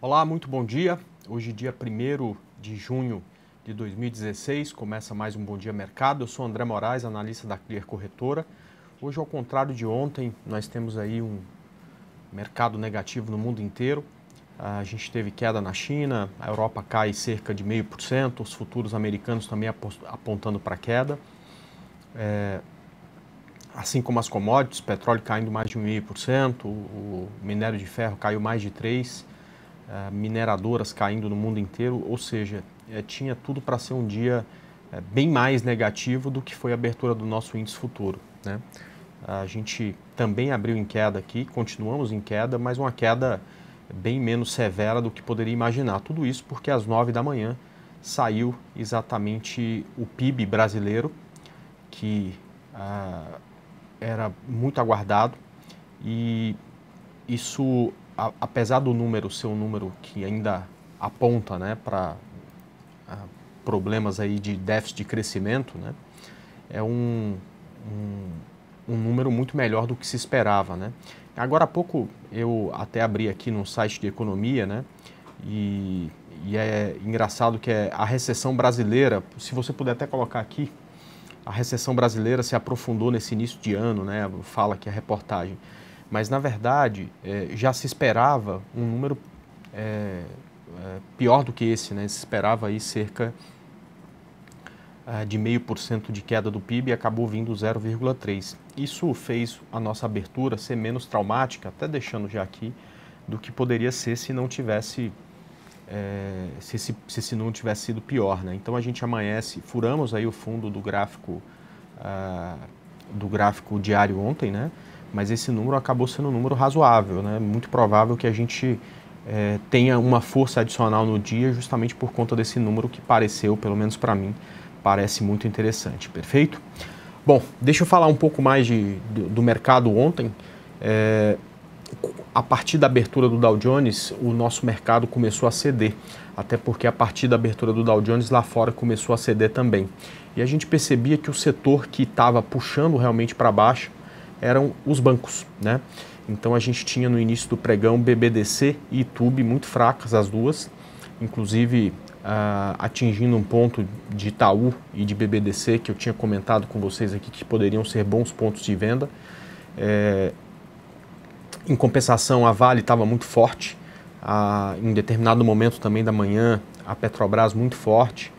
Olá, muito bom dia. Hoje, dia 1 de junho de 2016, começa mais um Bom Dia Mercado. Eu sou André Moraes, analista da Clear Corretora. Hoje, ao contrário de ontem, nós temos aí um mercado negativo no mundo inteiro. Ah, a gente teve queda na China, a Europa cai cerca de 0,5%, os futuros americanos também apontando para queda. É, assim como as commodities, petróleo caindo mais de 1,5%, o minério de ferro caiu mais de 3%, eh, mineradoras caindo no mundo inteiro, ou seja, eh, tinha tudo para ser um dia eh, bem mais negativo do que foi a abertura do nosso índice futuro. Né? A gente também abriu em queda aqui, continuamos em queda, mas uma queda bem menos severa do que poderia imaginar. Tudo isso porque às 9 da manhã saiu exatamente o PIB brasileiro, que ah, era muito aguardado, e isso a, apesar do número ser um número que ainda aponta né, para ah, problemas aí de déficit de crescimento, né, é um, um, um, número muito melhor do que se esperava. Né? Agora há pouco eu até abri aqui num site de economia né, e, e é engraçado que é a recessão brasileira, se você puder até colocar aqui, a recessão brasileira se aprofundou nesse início de ano, né? fala aqui a é reportagem mas na verdade é, já se esperava um número é, é, pior do que esse, né? se esperava aí cerca é, de meio por cento de queda do PIB e acabou vindo 0,3. Isso fez a nossa abertura ser menos traumática, até deixando já aqui do que poderia ser se não tivesse é, se, esse, se, não tivesse sido pior, né? Então a gente amanhece, furamos aí o fundo do gráfico ah, do gráfico diário ontem, né? mas esse número acabou sendo um número razoável. Né? Muito provável que a gente é, tenha uma força adicional no dia justamente por conta desse número que pareceu, pelo menos para mim, parece muito interessante, perfeito? Bom, deixa eu falar um pouco mais de, do, do mercado ontem. É, a partir da abertura do Dow Jones, o nosso mercado começou a ceder, até porque a partir da abertura do Dow Jones lá fora começou a ceder também. E a gente percebia que o setor que estava puxando realmente para baixo eram os bancos, né? Então a gente tinha no início do pregão BBDC e YouTube muito fracas as duas, inclusive uh, atingindo um ponto de Itaú e de BBDC que eu tinha comentado com vocês aqui que poderiam ser bons pontos de venda. É... em compensação, a Vale estava muito forte, ah, em determinado momento também da manhã, a Petrobras muito forte,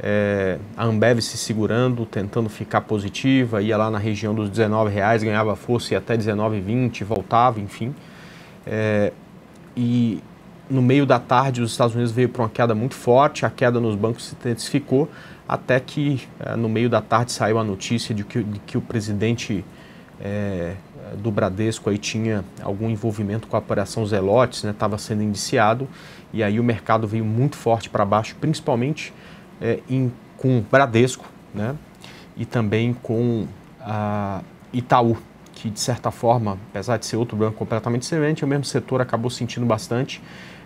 é, a Ambev se segurando, tentando ficar positiva, ia lá na região dos 19 reais, ganhava força e até 19,20, voltava, enfim. É, e no meio da tarde os Estados Unidos veio para uma queda muito forte, a queda nos bancos se intensificou, até que é, no meio da tarde saiu a notícia de que, de que o presidente é, do Bradesco aí tinha algum envolvimento com a Operação Zelotes, estava né, sendo indiciado, e aí o mercado veio muito forte para baixo, principalmente é, em, com Bradesco né? e também com a Itaú, que de certa forma, apesar de ser outro banco completamente diferente, o mesmo setor acabou sentindo bastante.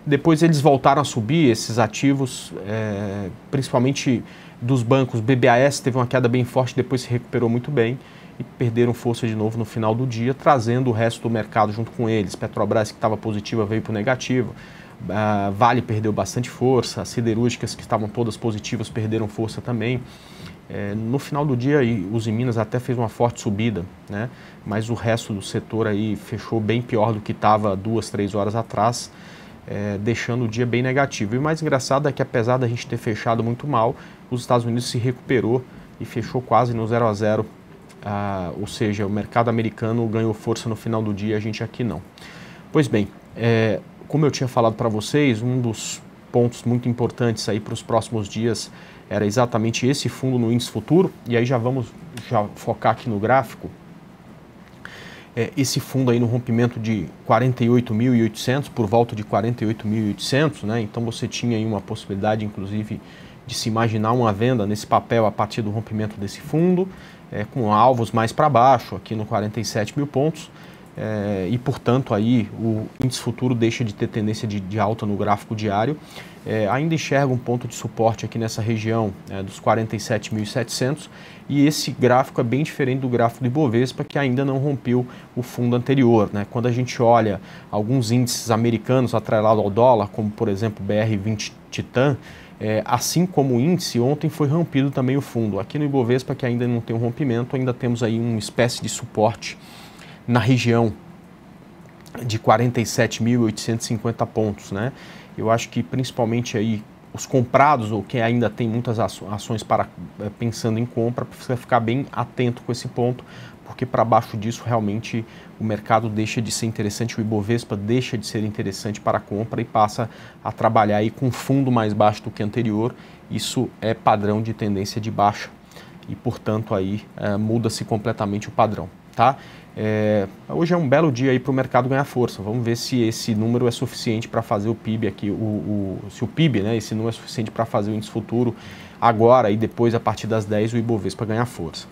Depois eles voltaram a subir esses ativos, é, principalmente dos bancos. BBAS teve uma queda bem forte, depois se recuperou muito bem e perderam força de novo no final do dia, trazendo o resto do mercado junto com eles. Petrobras, que estava positiva, veio para o negativo a ah, Vale perdeu bastante força, as siderúrgicas que estavam todas positivas perderam força também. É, no final do dia, os em Minas até fez uma forte subida, né? mas o resto do setor aí fechou bem pior do que estava duas, três horas atrás, é, deixando o dia bem negativo. E o mais engraçado é que, apesar da gente ter fechado muito mal, os Estados Unidos se recuperou e fechou quase no zero a zero, ah, ou seja, o mercado americano ganhou força no final do dia, a gente aqui não. Pois bem, é, como eu tinha falado para vocês, um dos pontos muito importantes aí para os próximos dias era exatamente esse fundo no índice futuro, e aí já vamos já focar aqui no gráfico. É, esse fundo aí no rompimento de 48.800, por volta de 48.800, né? Então você tinha aí uma possibilidade, inclusive, de se imaginar uma venda nesse papel a partir do rompimento desse fundo, é, com alvos mais para baixo, aqui no 47 mil pontos é, e, portanto, aí o índice futuro deixa de ter tendência de, de alta no gráfico diário. É, ainda enxerga um ponto de suporte aqui nessa região é, dos 47.700 e esse gráfico é bem diferente do gráfico do Ibovespa, que ainda não rompeu o fundo anterior. Né? Quando a gente olha alguns índices americanos atrelados ao dólar, como, por exemplo, BR20 Titan, é, assim como o índice, ontem foi rompido também o fundo. Aqui no Ibovespa, que ainda não tem um rompimento, ainda temos aí uma espécie de suporte na região de 47.850 pontos, né? Eu acho que principalmente aí os comprados ou quem ainda tem muitas ações para é, pensando em compra precisa ficar bem atento com esse ponto, porque para baixo disso realmente o mercado deixa de ser interessante, o Ibovespa deixa de ser interessante para compra e passa a trabalhar aí com fundo mais baixo do que anterior. Isso é padrão de tendência de baixa e, portanto, aí é, muda-se completamente o padrão, tá? É, hoje é um belo dia aí para o mercado ganhar força. Vamos ver se esse número é suficiente para fazer o PIB aqui, o, o, se o PIB, né, esse número é suficiente para fazer o índice futuro agora e depois, a partir das 10, o Ibovespa ganhar força.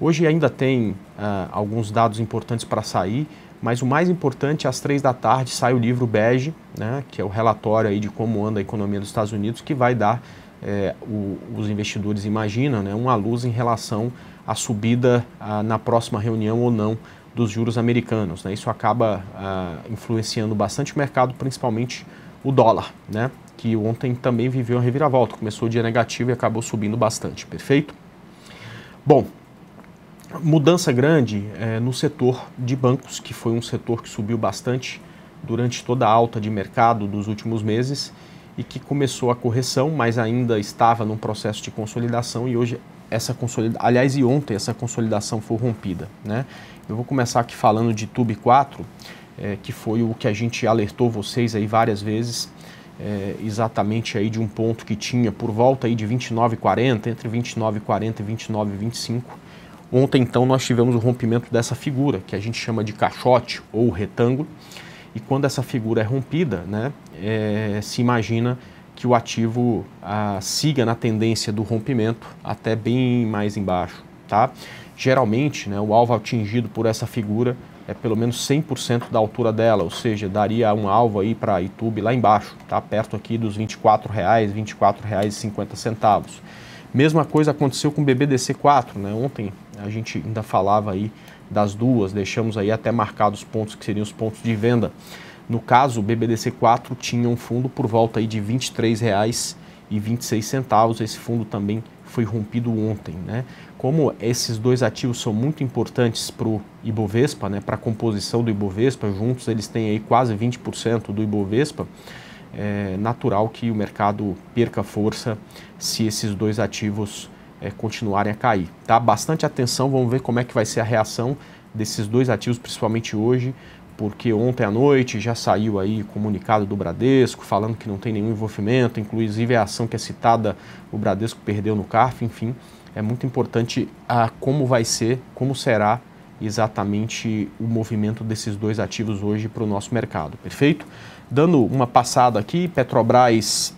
Hoje ainda tem ah, alguns dados importantes para sair, mas o mais importante, às três da tarde, sai o livro Bege, né, que é o relatório aí de como anda a economia dos Estados Unidos, que vai dar, eh, o, os investidores imaginam, né, uma luz em relação a subida ah, na próxima reunião ou não dos juros americanos. Né? Isso acaba ah, influenciando bastante o mercado, principalmente o dólar, né? que ontem também viveu a reviravolta. Começou o dia negativo e acabou subindo bastante, perfeito? Bom, mudança grande é, no setor de bancos, que foi um setor que subiu bastante durante toda a alta de mercado dos últimos meses e que começou a correção, mas ainda estava num processo de consolidação e hoje essa consolida, aliás, e ontem essa consolidação foi rompida. Né? Eu vou começar aqui falando de Tube 4, é, que foi o que a gente alertou vocês aí várias vezes, é, exatamente aí de um ponto que tinha por volta aí de 29,40, entre 29,40 e 29,25. Ontem, então, nós tivemos o rompimento dessa figura, que a gente chama de caixote ou retângulo, e quando essa figura é rompida, né, é, se imagina que o ativo ah, siga na tendência do rompimento até bem mais embaixo, tá? Geralmente, né, o alvo atingido por essa figura é pelo menos 100% da altura dela, ou seja, daria um alvo aí para YouTube lá embaixo, tá? Perto aqui dos R$ 24,00, R$ centavos. Mesma coisa aconteceu com o BBDC4, né? Ontem a gente ainda falava aí das duas, deixamos aí até marcados pontos que seriam os pontos de venda. No caso, o BBDC4 tinha um fundo por volta aí de R$ 23,26. Esse fundo também foi rompido ontem. Né? Como esses dois ativos são muito importantes para o Ibovespa, né, para a composição do Ibovespa, juntos eles têm aí quase 20% do Ibovespa, é natural que o mercado perca força se esses dois ativos é, continuarem a cair. Tá? Bastante atenção, vamos ver como é que vai ser a reação desses dois ativos, principalmente hoje porque ontem à noite já saiu aí comunicado do Bradesco falando que não tem nenhum envolvimento, inclusive a ação que é citada, o Bradesco perdeu no CARF, enfim, é muito importante a como vai ser, como será exatamente o movimento desses dois ativos hoje para o nosso mercado, perfeito? Dando uma passada aqui, Petrobras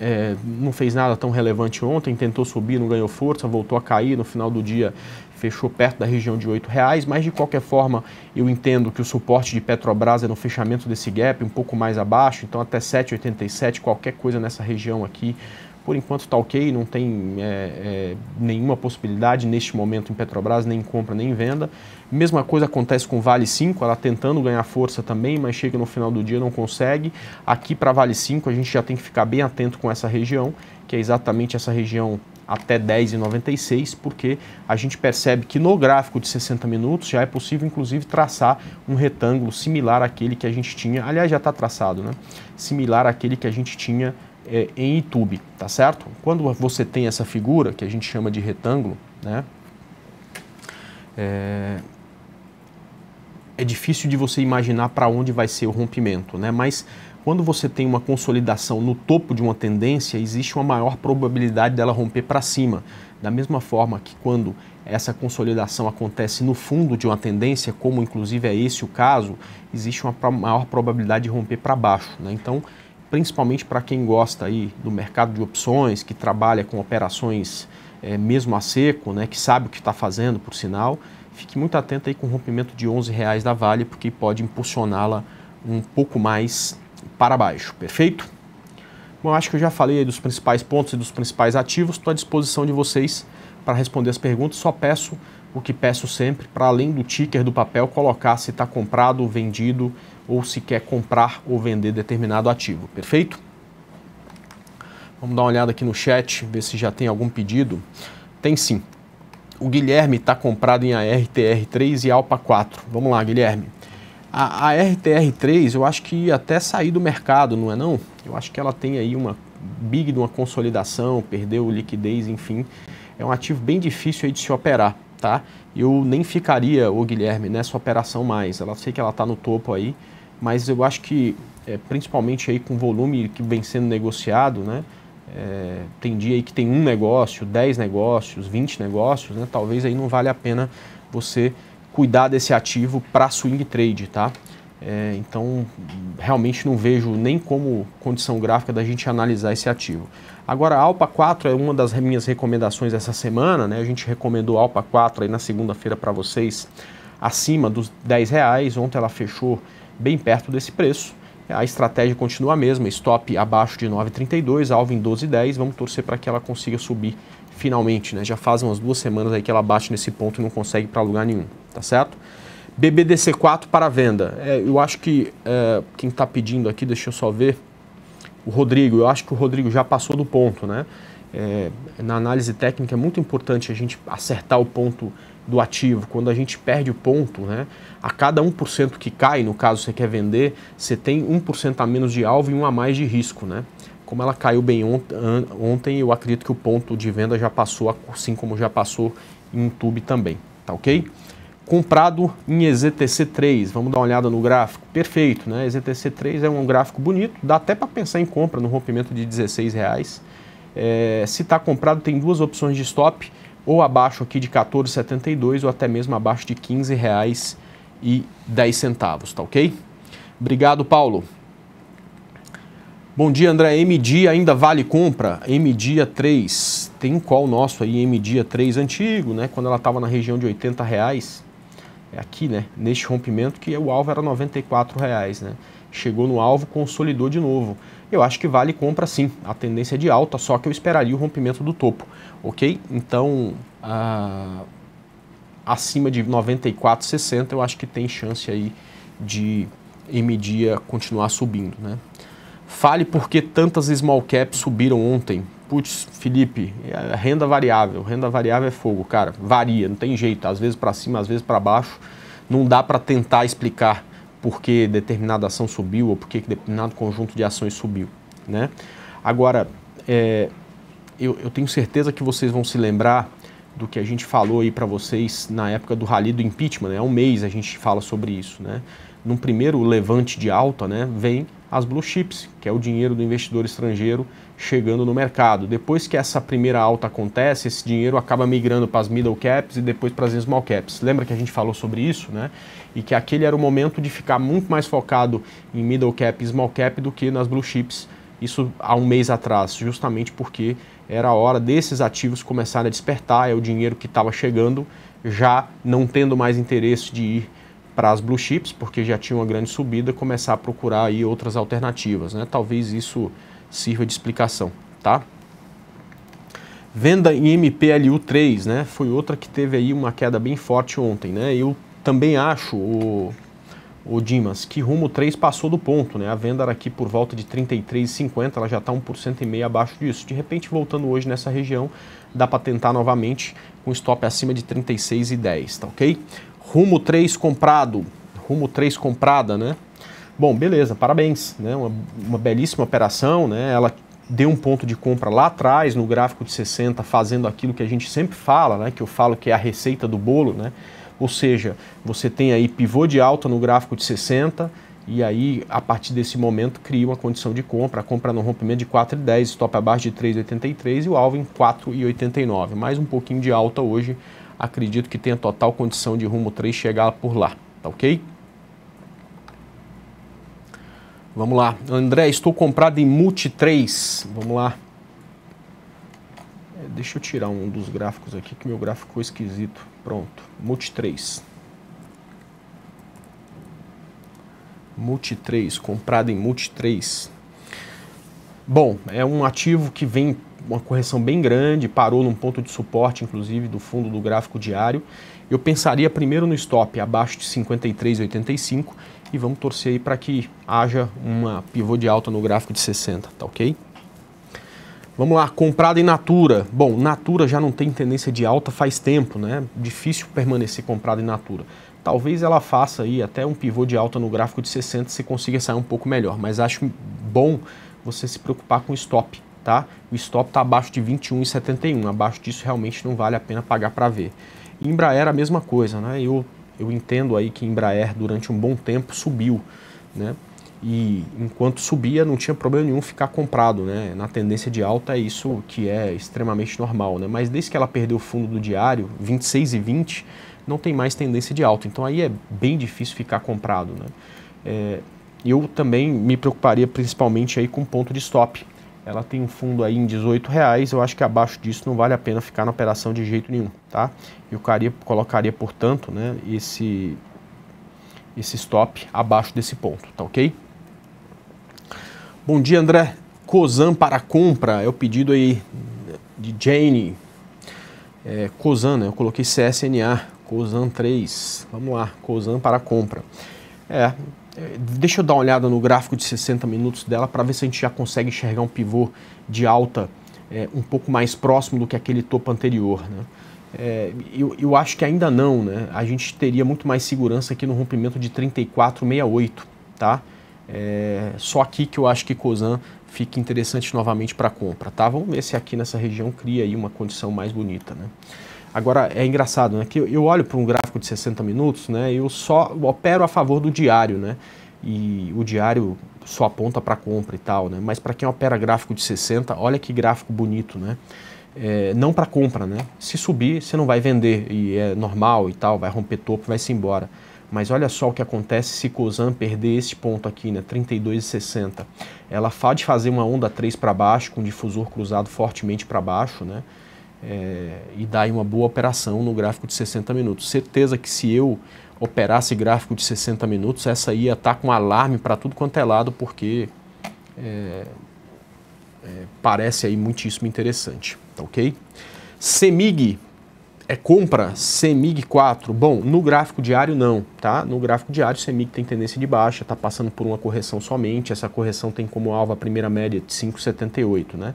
é, não fez nada tão relevante ontem, tentou subir, não ganhou força, voltou a cair, no final do dia fechou perto da região de R$ reais, mas de qualquer forma eu entendo que o suporte de Petrobras é no fechamento desse gap, um pouco mais abaixo, então até 7,87, qualquer coisa nessa região aqui por enquanto está ok, não tem é, é, nenhuma possibilidade neste momento em Petrobras, nem em compra nem em venda. Mesma coisa acontece com Vale 5, ela tentando ganhar força também, mas chega no final do dia não consegue. Aqui para Vale 5 a gente já tem que ficar bem atento com essa região, que é exatamente essa região até 10,96, porque a gente percebe que no gráfico de 60 minutos já é possível, inclusive, traçar um retângulo similar àquele que a gente tinha, aliás, já está traçado, né? Similar àquele que a gente tinha é, em YouTube, tá certo? Quando você tem essa figura, que a gente chama de retângulo, né? É, é difícil de você imaginar para onde vai ser o rompimento, né? Mas quando você tem uma consolidação no topo de uma tendência, existe uma maior probabilidade dela romper para cima. Da mesma forma que quando essa consolidação acontece no fundo de uma tendência, como inclusive é esse o caso, existe uma maior probabilidade de romper para baixo. Né? Então, principalmente para quem gosta aí do mercado de opções, que trabalha com operações é, mesmo a seco, né, que sabe o que está fazendo, por sinal, fique muito atento aí com o rompimento de 11 reais da Vale, porque pode impulsioná-la um pouco mais para baixo, perfeito? Bom, acho que eu já falei dos principais pontos e dos principais ativos, estou à disposição de vocês para responder as perguntas, só peço o que peço sempre, para além do ticker do papel, colocar se está comprado, vendido ou se quer comprar ou vender determinado ativo, perfeito? Vamos dar uma olhada aqui no chat, ver se já tem algum pedido. Tem sim o Guilherme está comprado em ARTR3 e Alpa 4. Vamos lá, Guilherme. A, RTR3, eu acho que até sair do mercado, não é não? Eu acho que ela tem aí uma big de uma consolidação, perdeu liquidez, enfim. É um ativo bem difícil aí de se operar, tá? Eu nem ficaria, o Guilherme, nessa operação mais. Ela sei que ela está no topo aí, mas eu acho que, é, principalmente aí com o volume que vem sendo negociado, né? É, tem dia aí que tem um negócio, 10 negócios, 20 negócios, né? Talvez aí não vale a pena você cuidar desse ativo para swing trade, tá? É, então, realmente não vejo nem como condição gráfica da gente analisar esse ativo. Agora, a Alpa 4 é uma das minhas recomendações essa semana, né? A gente recomendou a Alpa 4 aí na segunda-feira para vocês acima dos 10 reais. Ontem ela fechou bem perto desse preço. A estratégia continua a mesma, stop abaixo de 9,32, alvo em 12,10. Vamos torcer para que ela consiga subir finalmente, né? Já faz umas duas semanas aí que ela bate nesse ponto e não consegue para lugar nenhum, tá certo? BBDC4 para venda. É, eu acho que é, quem está pedindo aqui, deixa eu só ver, o Rodrigo. Eu acho que o Rodrigo já passou do ponto, né? É, na análise técnica é muito importante a gente acertar o ponto do ativo, quando a gente perde o ponto, né? A cada 1% que cai, no caso você quer vender, você tem 1% a menos de alvo e 1 a mais de risco, né? Como ela caiu bem ontem, eu acredito que o ponto de venda já passou, assim como já passou em tube também, tá ok? Comprado em EZTC3, vamos dar uma olhada no gráfico, perfeito, né? EZTC3 é um gráfico bonito, dá até para pensar em compra no rompimento de R$16. É, eh, se está comprado, tem duas opções de stop, ou abaixo aqui de 14,72 ou até mesmo abaixo de R$ 15,10, tá ok? Obrigado, Paulo. Bom dia, André. MD ainda vale compra? MDia 3. Tem um qual nosso aí, MDia 3 antigo, né? Quando ela estava na região de 80 reais. É aqui, né? Neste rompimento que o alvo era 94 reais, né? chegou no alvo, consolidou de novo. Eu acho que vale compra sim, a tendência é de alta, só que eu esperaria o rompimento do topo, ok? Então, ah, acima de 94,60 eu acho que tem chance aí de dia continuar subindo, né? Fale por que tantas small caps subiram ontem. Putz, Felipe, é, renda variável. Renda variável é fogo, cara. Varia, não tem jeito. Às vezes para cima, às vezes para baixo. Não dá para tentar explicar porque determinada ação subiu ou porque determinado conjunto de ações subiu. Né? Agora, é, eu, eu, tenho certeza que vocês vão se lembrar do que a gente falou aí para vocês na época do rally do impeachment. Né? Há um mês a gente fala sobre isso. Né? Num primeiro levante de alta, né, vem as blue chips, que é o dinheiro do investidor estrangeiro chegando no mercado. Depois que essa primeira alta acontece, esse dinheiro acaba migrando para as middle caps e depois para as small caps. Lembra que a gente falou sobre isso, né? E que aquele era o momento de ficar muito mais focado em middle cap e small cap do que nas blue chips, isso há um mês atrás, justamente porque era a hora desses ativos começarem a despertar, é o dinheiro que estava chegando, já não tendo mais interesse de ir para as blue chips, porque já tinha uma grande subida, começar a procurar aí outras alternativas, né? Talvez isso sirva de explicação, tá? Venda em MPLU3, né? Foi outra que teve aí uma queda bem forte ontem, né? Eu também acho, o, o Dimas, que rumo 3 passou do ponto, né? A venda era aqui por volta de 33,50, ela já está 1,5% abaixo disso. De repente, voltando hoje nessa região, dá para tentar novamente com stop acima de 36,10, tá ok? Rumo 3 comprado, rumo 3 comprada, né? Bom, beleza, parabéns, né? Uma, uma, belíssima operação, né? Ela deu um ponto de compra lá atrás no gráfico de 60, fazendo aquilo que a gente sempre fala, né? Que eu falo que é a receita do bolo, né? Ou seja, você tem aí pivô de alta no gráfico de 60 e aí a partir desse momento cria uma condição de compra, a compra no rompimento de 4,10, stop abaixo de 3,83 e o alvo em 4,89. Mais um pouquinho de alta hoje, acredito que tenha total condição de rumo 3 chegar por lá, tá OK? Vamos lá. André, estou comprado em Multi 3. Vamos lá. É, deixa eu tirar um dos gráficos aqui, que meu gráfico ficou esquisito. Pronto. Multi 3. Multi 3, comprado em Multi 3. Bom, é um ativo que vem uma correção bem grande, parou num ponto de suporte, inclusive, do fundo do gráfico diário. Eu pensaria primeiro no stop abaixo de 53,85 e vamos torcer aí para que haja uma pivô de alta no gráfico de 60, tá ok? Vamos lá, comprada em natura. Bom, natura já não tem tendência de alta faz tempo, né? Difícil permanecer comprada em natura. Talvez ela faça aí até um pivô de alta no gráfico de 60 se consiga sair um pouco melhor, mas acho bom você se preocupar com o stop, tá? O stop está abaixo de 21,71, abaixo disso realmente não vale a pena pagar para ver. Embraer a mesma coisa, né? Eu eu entendo aí que Embraer durante um bom tempo subiu, né? E enquanto subia não tinha problema nenhum ficar comprado, né? Na tendência de alta é isso que é extremamente normal, né? Mas desde que ela perdeu o fundo do diário, 26 e 20, não tem mais tendência de alta. Então aí é bem difícil ficar comprado, né? É, eu também me preocuparia principalmente aí com ponto de stop ela tem um fundo aí em 18 reais, eu acho que abaixo disso não vale a pena ficar na operação de jeito nenhum, tá? Eu colocaria, colocaria portanto, né, esse, esse stop abaixo desse ponto, tá ok? Bom dia, André. Cozan para compra é o pedido aí de Jane. É, Cozan, né? Eu coloquei CSNA, Cozan 3. Vamos lá, Cozan para compra. É, Deixa eu dar uma olhada no gráfico de 60 minutos dela para ver se a gente já consegue enxergar um pivô de alta é, um pouco mais próximo do que aquele topo anterior. Né? É, eu, eu, acho que ainda não, né? A gente teria muito mais segurança aqui no rompimento de 34,68, tá? É, só aqui que eu acho que Cosan fica interessante novamente para compra, tá? Vamos ver se aqui nessa região cria aí uma condição mais bonita, né? Agora, é engraçado, né? Que eu olho para um gráfico de 60 minutos, né? Eu só opero a favor do diário, né? E o diário só aponta para compra e tal, né? Mas para quem opera gráfico de 60, olha que gráfico bonito, né? É, não para compra, né? Se subir, você não vai vender e é normal e tal, vai romper topo, vai se embora. Mas olha só o que acontece se Cosan perder esse ponto aqui, né? 32,60. Ela pode fazer uma onda 3 para baixo com difusor cruzado fortemente para baixo, né? é, e dar uma boa operação no gráfico de 60 minutos. Certeza que se eu operasse gráfico de 60 minutos, essa ia estar tá com alarme para tudo quanto é lado, porque é, é, parece aí muitíssimo interessante, tá ok? CEMIG, é compra CEMIG 4? Bom, no gráfico diário não, tá? No gráfico diário CEMIG tem tendência de baixa, está passando por uma correção somente, essa correção tem como alvo a primeira média de 5,78, né?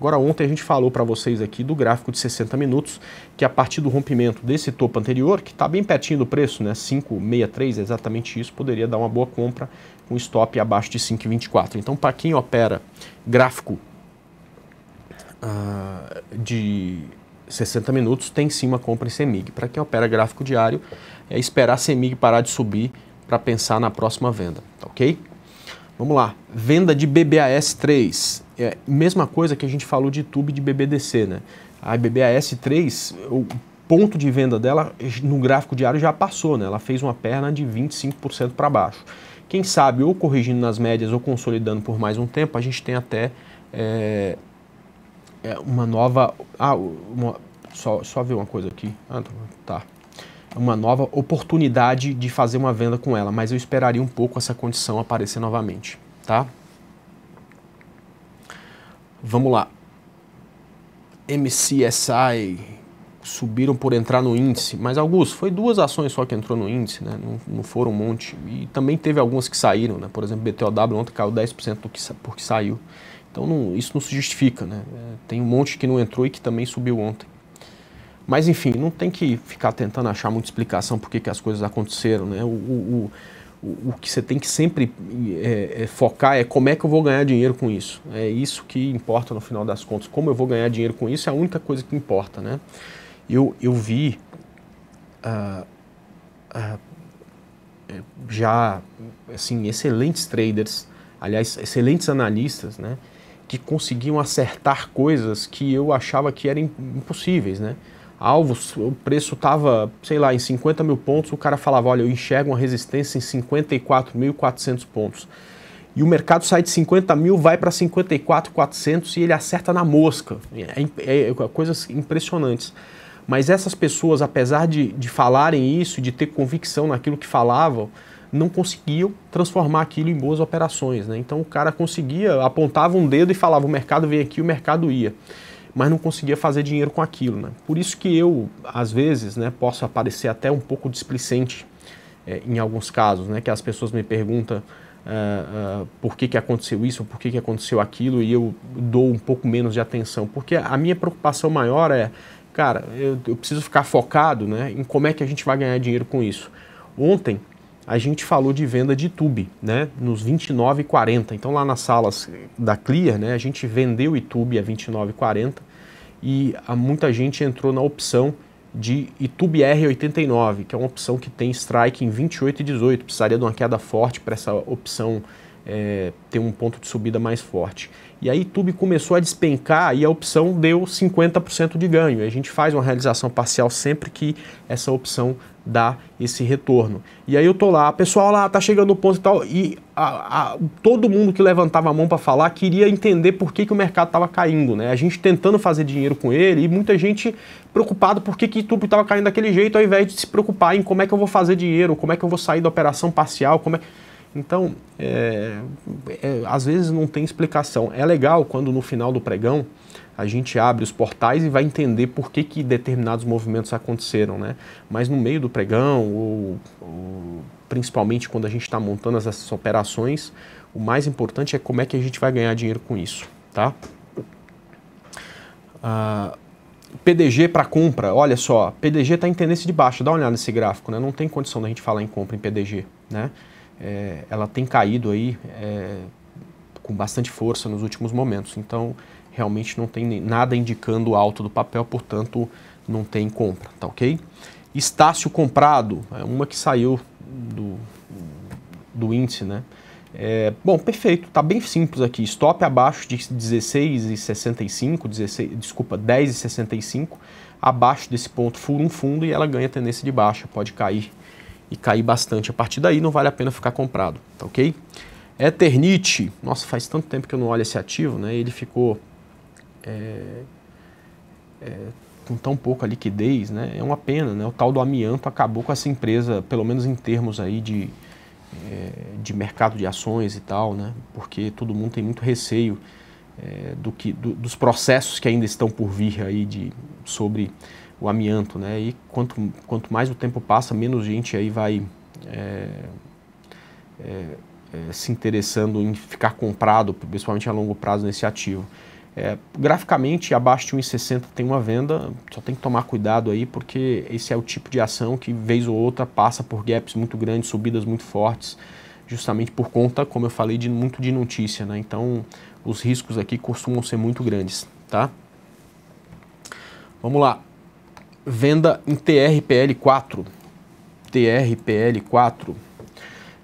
Agora ontem a gente falou para vocês aqui do gráfico de 60 minutos, que a partir do rompimento desse topo anterior, que está bem pertinho do preço, né? 5,63, exatamente isso, poderia dar uma boa compra com stop abaixo de 5,24. Então para quem opera gráfico uh, de 60 minutos, tem sim uma compra em CEMIG. Para quem opera gráfico diário, é esperar a CEMIG parar de subir para pensar na próxima venda, tá ok? Vamos lá, venda de BBAS 3. É mesma coisa que a gente falou de tube de BBDC, né? A BBAS 3, o ponto de venda dela no gráfico diário já passou, né? Ela fez uma perna de 25% para baixo. Quem sabe, ou corrigindo nas médias ou consolidando por mais um tempo, a gente tem até é, é uma nova. Ah, uma, só, só ver uma coisa aqui. Ah, tá. tá. É uma nova oportunidade de fazer uma venda com ela, mas eu esperaria um pouco essa condição aparecer novamente, tá? Vamos lá. MCSI subiram por entrar no índice, mas alguns, foi duas ações só que entrou no índice, né? não, não foram um monte. E também teve algumas que saíram, né? por exemplo, BTOW ontem caiu 10% do que, porque saiu. Então não, isso não se justifica, né? É, tem um monte que não entrou e que também subiu ontem. Mas enfim, não tem que ficar tentando achar muita explicação por que as coisas aconteceram, né? O, o, o, o que você tem que sempre é, é, focar é como é que eu vou ganhar dinheiro com isso. É isso que importa no final das contas. Como eu vou ganhar dinheiro com isso é a única coisa que importa, né? Eu, eu vi ah, ah, é, já assim excelentes traders, aliás excelentes analistas, né? que conseguiam acertar coisas que eu achava que eram impossíveis, né? Alvos, o preço estava, sei lá, em 50 mil pontos, o cara falava, olha, eu enxergo uma resistência em 54.400 pontos. E o mercado sai de 50 mil, vai para 54.400 e ele acerta na mosca. É, é, é, coisas impressionantes. Mas essas pessoas, apesar de, de falarem isso, de ter convicção naquilo que falavam, não conseguiam transformar aquilo em boas operações. Né? Então o cara conseguia, apontava um dedo e falava o mercado vem aqui, o mercado ia. Mas não conseguia fazer dinheiro com aquilo. Né? Por isso que eu, às vezes, né, posso aparecer até um pouco displicente é, em alguns casos, né, que as pessoas me perguntam Uh, uh, por que, que aconteceu isso, por que, que aconteceu aquilo, e eu dou um pouco menos de atenção. Porque a minha preocupação maior é, cara, eu, eu preciso ficar focado né, em como é que a gente vai ganhar dinheiro com isso. Ontem, a gente falou de venda de tube, né? Nos 29,40. Então lá nas salas da Clear, né? A gente vendeu o tube a 29,40 e muita gente entrou na opção de tube R89, que é uma opção que tem strike em 28 e 18. Precisaria de uma queda forte para essa opção é, ter um ponto de subida mais forte. E aí Tube começou a despencar e a opção deu 50% de ganho. a gente faz uma realização parcial sempre que essa opção dá esse retorno. E aí eu tô lá, pessoal lá, tá chegando o ponto e tal, e a, a, todo mundo que levantava a mão para falar queria entender por que, que o mercado estava caindo, né? A gente tentando fazer dinheiro com ele e muita gente preocupada por que, que Tube estava caindo daquele jeito, ao invés de se preocupar em como é que eu vou fazer dinheiro, como é que eu vou sair da operação parcial, como é que então, é, é, às vezes não tem explicação. É legal quando no final do pregão a gente abre os portais e vai entender por que, que determinados movimentos aconteceram, né? Mas no meio do pregão, ou, ou principalmente quando a gente está montando essas operações, o mais importante é como é que a gente vai ganhar dinheiro com isso, tá? Uh, ah, PDG para compra, olha só, PDG está em tendência de baixa, dá uma olhada nesse gráfico, né? Não tem condição da gente falar em compra em PDG, né? é, ela tem caído aí é, com bastante força nos últimos momentos. Então, realmente não tem nada indicando o alto do papel, portanto, não tem compra, tá ok? Estácio comprado, é uma que saiu do, do índice, né? É, bom, perfeito, tá bem simples aqui. Stop abaixo de 16,65, desculpa, 10,65, abaixo desse ponto fura um fundo e ela ganha tendência de baixa, pode cair e cair bastante a partir daí, não vale a pena ficar comprado, tá ok? Eternite, nossa, faz tanto tempo que eu não olho esse ativo, né? Ele ficou é, é, com tão pouca liquidez, né? É uma pena, né? O tal do amianto acabou com essa empresa, pelo menos em termos aí de, é, de mercado de ações e tal, né? Porque todo mundo tem muito receio é, do que, do, dos processos que ainda estão por vir aí de, sobre o amianto, né? E quanto, quanto mais o tempo passa, menos gente aí vai é, é, é, se interessando em ficar comprado, principalmente a longo prazo, nesse ativo. É, graficamente, abaixo de 1,60 tem uma venda, só tem que tomar cuidado aí, porque esse é o tipo de ação que, vez ou outra, passa por gaps muito grandes, subidas muito fortes, justamente por conta, como eu falei, de muito de notícia, né? Então, os riscos aqui costumam ser muito grandes, tá? Vamos lá venda em TRPL4. TRPL4.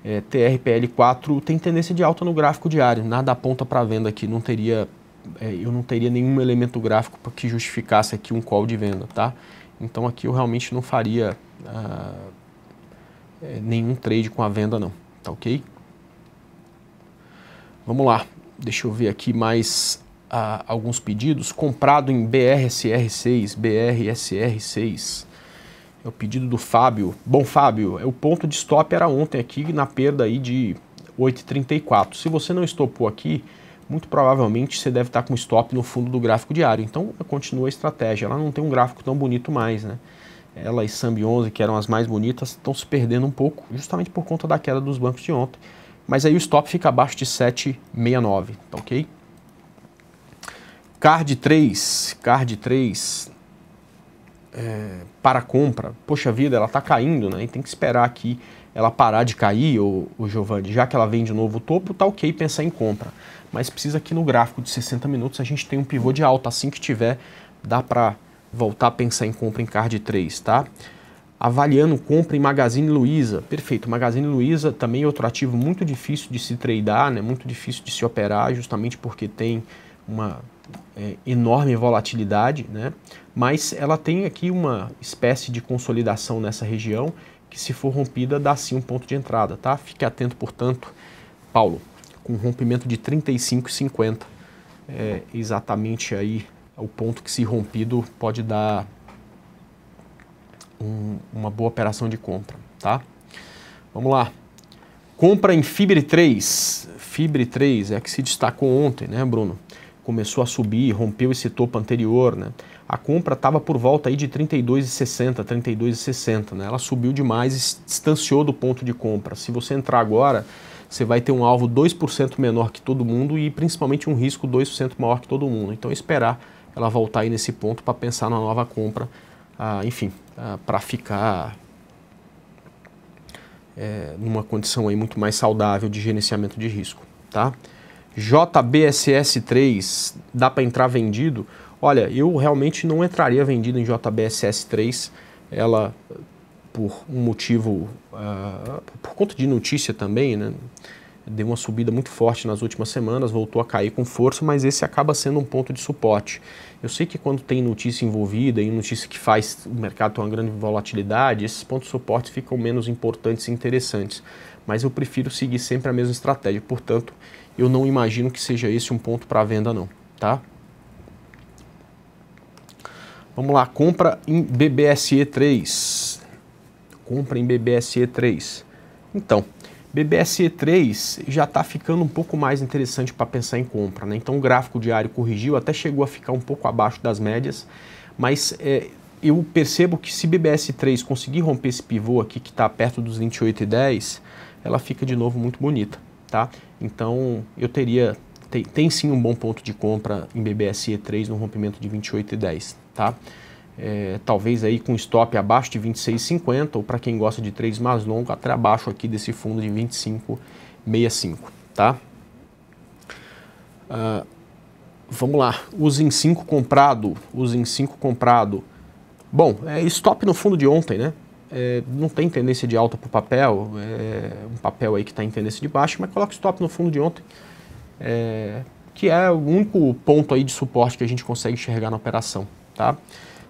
É, TRPL4 tem tendência de alta no gráfico diário, nada aponta para venda aqui, não teria, é, eu não teria nenhum elemento gráfico que justificasse aqui um call de venda, tá? Então aqui eu realmente não faria ah, é, nenhum trade com a venda não, tá ok? Vamos lá, deixa eu ver aqui mais a, alguns pedidos, comprado em BRSR6, BRSR6. É o pedido do Fábio. Bom, Fábio, é, o ponto de stop era ontem aqui na perda aí de 8,34. Se você não estopou aqui, muito provavelmente você deve estar com stop no fundo do gráfico diário. Então continua a estratégia. Ela não tem um gráfico tão bonito mais, né? Ela e Sambi 11, que eram as mais bonitas, estão se perdendo um pouco, justamente por conta da queda dos bancos de ontem. Mas aí o stop fica abaixo de 7,69, tá ok? Card 3, card 3 é, para compra. Poxa vida, ela está caindo, né? E tem que esperar aqui ela parar de cair, o, o Giovanni. Já que ela vem de novo o topo, tá ok pensar em compra. Mas precisa que no gráfico de 60 minutos a gente tenha um pivô de alta. Assim que tiver, dá para voltar a pensar em compra em card 3, tá? Avaliando compra em Magazine Luiza. Perfeito, Magazine Luiza também é outro ativo muito difícil de se tradear, né? muito difícil de se operar, justamente porque tem uma é, enorme volatilidade, né? mas ela tem aqui uma espécie de consolidação nessa região que, se for rompida, dá sim um ponto de entrada. Tá? Fique atento, portanto, Paulo, com um rompimento de 35,50, é exatamente aí o ponto que, se rompido, pode dar um, uma boa operação de compra. Tá? Vamos lá. Compra em Fibre 3. Fibre 3 é que se destacou ontem, né, Bruno? começou a subir, rompeu esse topo anterior, né? A compra estava por volta aí de 32,60, 32,60, né? Ela subiu demais, distanciou do ponto de compra. Se você entrar agora, você vai ter um alvo 2% menor que todo mundo e principalmente um risco 2% maior que todo mundo. Então esperar ela voltar aí nesse ponto para pensar na nova compra, ah, enfim, ah, para ficar é, numa condição aí muito mais saudável de gerenciamento de risco, tá? JBSS3 dá para entrar vendido? Olha, eu realmente não entraria vendido em JBSS3. Ela, por um motivo, uh, por conta de notícia também, né? Deu uma subida muito forte nas últimas semanas, voltou a cair com força, mas esse acaba sendo um ponto de suporte. Eu sei que quando tem notícia envolvida e notícia que faz o mercado ter uma grande volatilidade, esses pontos de suporte ficam menos importantes e interessantes. Mas eu prefiro seguir sempre a mesma estratégia. Portanto, eu não imagino que seja esse um ponto para venda não, tá? Vamos lá, compra em BBSE3. Compra em BBSE3. Então, BBSE3 já está ficando um pouco mais interessante para pensar em compra, né? Então o gráfico diário corrigiu, até chegou a ficar um pouco abaixo das médias, mas é, eu percebo que se BBS3 conseguir romper esse pivô aqui que está perto dos 28,10, ela fica de novo muito bonita, tá? Então, eu teria tem, tem, sim um bom ponto de compra em BBSE 3 no rompimento de 28,10, tá? É, talvez aí com stop abaixo de 26,50 ou para quem gosta de trades mais longo, até abaixo aqui desse fundo de 25,65, tá? Uh, vamos lá, os em 5 comprado, os em 5 comprado. Bom, é stop no fundo de ontem, né? é, não tem tendência de alta para o papel, é, um papel aí que está em tendência de baixo, mas coloca stop no fundo de ontem, é, que é o único ponto aí de suporte que a gente consegue enxergar na operação, tá?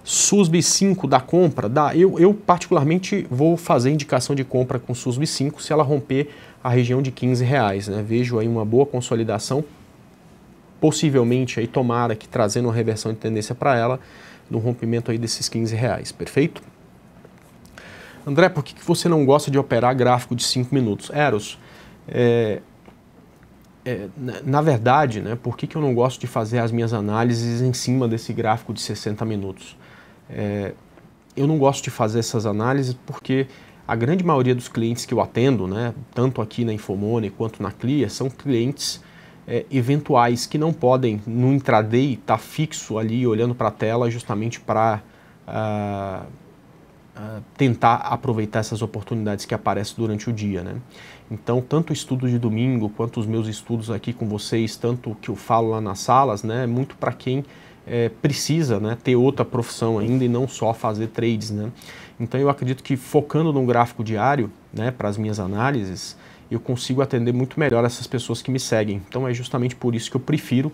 SUSB 5 da compra, dá. Eu, eu, particularmente vou fazer indicação de compra com SUSB 5 se ela romper a região de 15 reais, né? Vejo aí uma boa consolidação, possivelmente aí tomara que trazendo uma reversão de tendência para ela, no rompimento aí desses 15 reais, perfeito? André, por que, que você não gosta de operar gráfico de 5 minutos? Eros, é, é, na verdade, né, por que, que eu não gosto de fazer as minhas análises em cima desse gráfico de 60 minutos? É, eu não gosto de fazer essas análises porque a grande maioria dos clientes que eu atendo, né, tanto aqui na Infomone quanto na Clia, são clientes é, eventuais que não podem, no intraday, estar tá fixo ali olhando para a tela justamente para. Uh, ah, ah, tentar aproveitar essas oportunidades que aparecem durante o dia, né? Então, tanto o estudo de domingo quanto os meus estudos aqui com vocês, tanto o que eu falo lá nas salas, né? É muito para quem é, precisa né, ter outra profissão ainda e não só fazer trades. Né? Então eu acredito que focando no gráfico diário, né, para as minhas análises, eu consigo atender muito melhor essas pessoas que me seguem. Então é justamente por isso que eu prefiro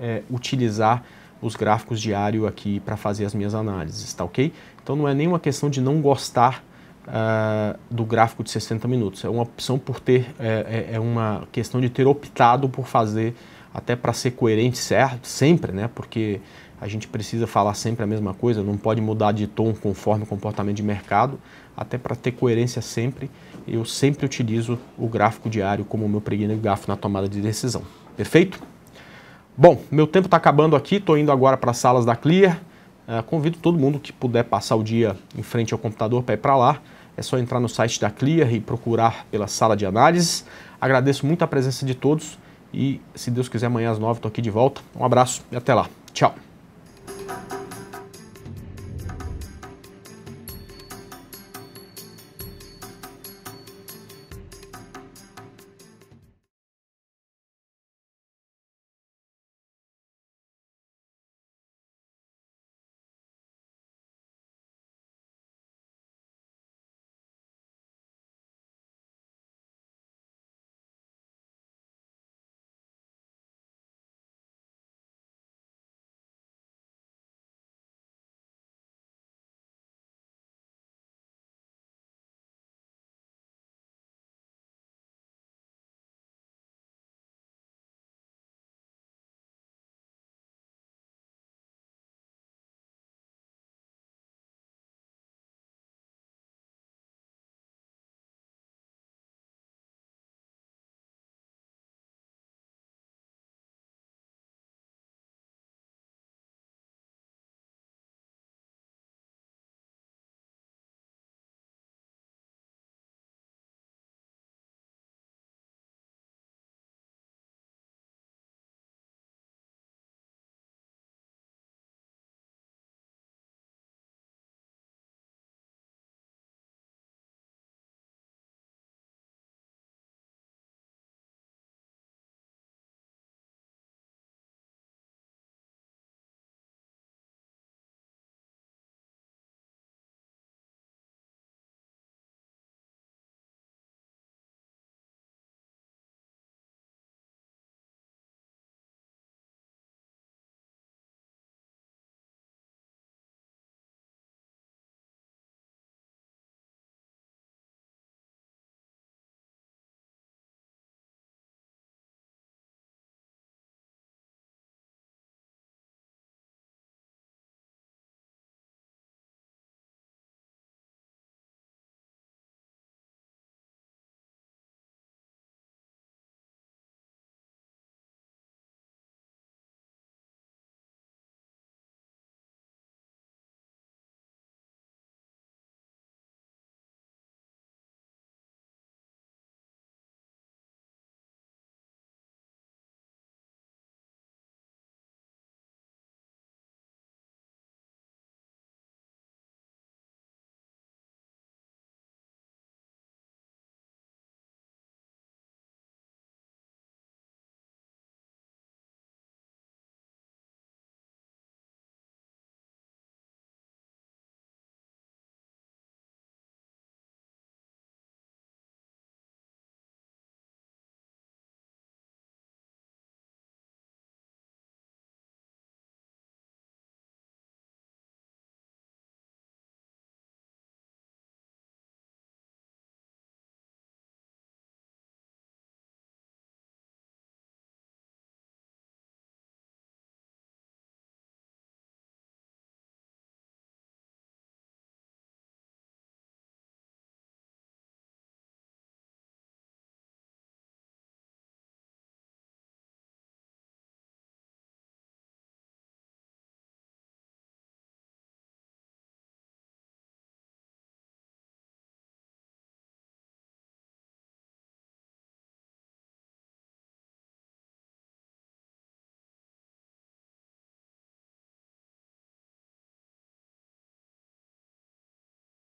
é, utilizar os gráficos diário aqui para fazer as minhas análises, tá ok? Então não é nenhuma questão de não gostar uh, do gráfico de 60 minutos, é uma opção por ter, é, é uma questão de ter optado por fazer até para ser coerente certo, sempre, né? Porque a gente precisa falar sempre a mesma coisa, não pode mudar de tom conforme o comportamento de mercado, até para ter coerência sempre, eu sempre utilizo o gráfico diário como meu primeiro gráfico na tomada de decisão. Perfeito? Bom, meu tempo está acabando aqui, estou indo agora para as salas da Clear. Uh, convido todo mundo que puder passar o dia em frente ao computador para ir para lá. É só entrar no site da Clear e procurar pela sala de análises. Agradeço muito a presença de todos e, se Deus quiser, amanhã às nove estou aqui de volta. Um abraço e até lá. Tchau.